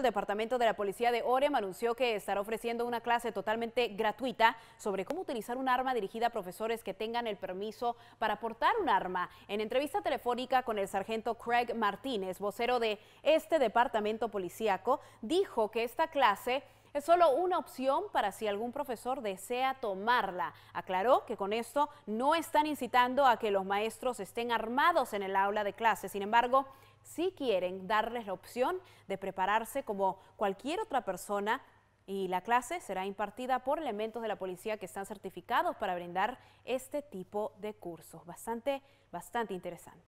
El Departamento de la Policía de Orem anunció que estará ofreciendo una clase totalmente gratuita sobre cómo utilizar un arma dirigida a profesores que tengan el permiso para portar un arma. En entrevista telefónica con el sargento Craig Martínez, vocero de este departamento policíaco, dijo que esta clase es solo una opción para si algún profesor desea tomarla. Aclaró que con esto no están incitando a que los maestros estén armados en el aula de clase. Sin embargo, sí quieren darles la opción de prepararse como cualquier otra persona y la clase será impartida por elementos de la policía que están certificados para brindar este tipo de cursos. Bastante, bastante interesante.